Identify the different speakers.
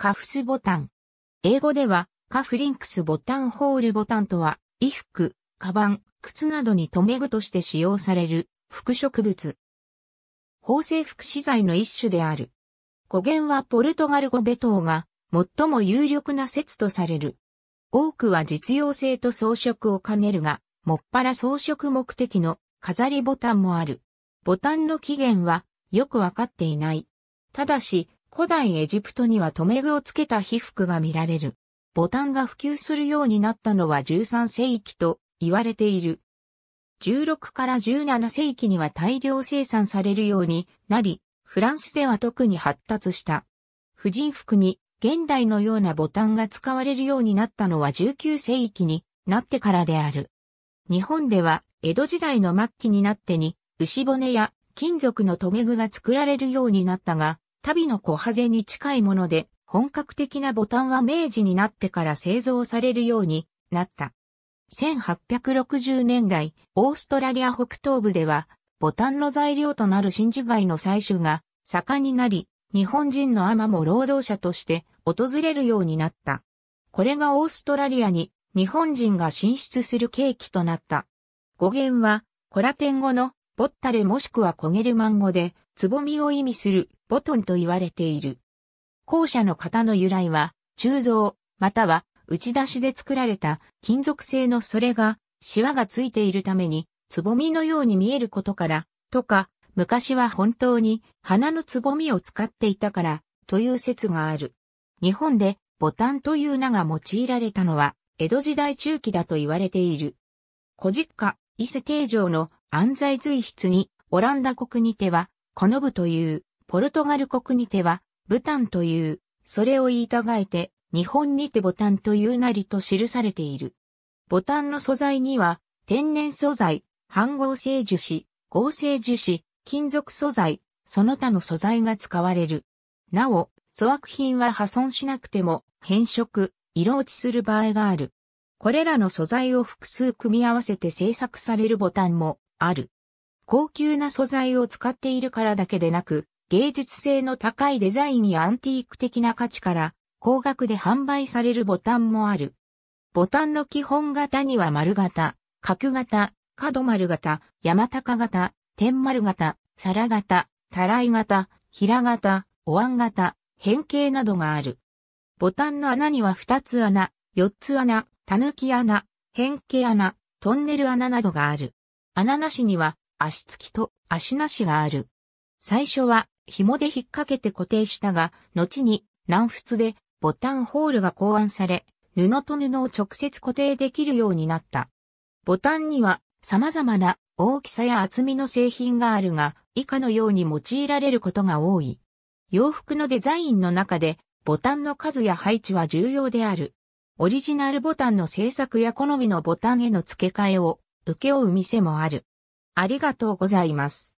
Speaker 1: カフスボタン。英語では、カフリンクスボタンホールボタンとは、衣服、カバン、靴などに留め具として使用される、服植物。縫製服資材の一種である。語源はポルトガル語ベトーが、最も有力な説とされる。多くは実用性と装飾を兼ねるが、もっぱら装飾目的の飾りボタンもある。ボタンの起源はよくわかっていない。ただし、古代エジプトには留め具をつけた被服が見られる。ボタンが普及するようになったのは13世紀と言われている。16から17世紀には大量生産されるようになり、フランスでは特に発達した。婦人服に現代のようなボタンが使われるようになったのは19世紀になってからである。日本では江戸時代の末期になってに牛骨や金属の留め具が作られるようになったが、旅の小ハゼに近いもので、本格的なボタンは明治になってから製造されるようになった。1860年代、オーストラリア北東部では、ボタンの材料となる真珠貝の採取が盛んになり、日本人のアマも労働者として訪れるようになった。これがオーストラリアに日本人が進出する契機となった。語源は、コラテン語のボッタレもしくはコゲルマン語で、つぼみを意味するボトンと言われている。校舎の型の由来は、鋳造、または打ち出しで作られた金属製のそれが、シワがついているために、つぼみのように見えることから、とか、昔は本当に花のつぼみを使っていたから、という説がある。日本でボタンという名が用いられたのは、江戸時代中期だと言われている。古実家、伊勢定城の安西随筆に、オランダ国にては、コノブという、ポルトガル国にては、ブタンという、それを言いたがえて、日本にてボタンというなりと記されている。ボタンの素材には、天然素材、半合成樹脂、合成樹脂、金属素材、その他の素材が使われる。なお、粗悪品は破損しなくても、変色、色落ちする場合がある。これらの素材を複数組み合わせて製作されるボタンもある。高級な素材を使っているからだけでなく、芸術性の高いデザインやアンティーク的な価値から、高額で販売されるボタンもある。ボタンの基本型には丸型、角型、角丸型、山高型、天丸型、皿型、たらい型、平型、お椀型、変形などがある。ボタンの穴には2つ穴、4つ穴、たぬき穴、変形穴、トンネル穴などがある。穴なしには足つきと足なしがある。最初は紐で引っ掛けて固定したが、後に軟仏でボタンホールが考案され、布と布を直接固定できるようになった。ボタンには様々な大きさや厚みの製品があるが、以下のように用いられることが多い。洋服のデザインの中で、ボタンの数や配置は重要である。オリジナルボタンの製作や好みのボタンへの付け替えを、請け負う店もある。ありがとうございます。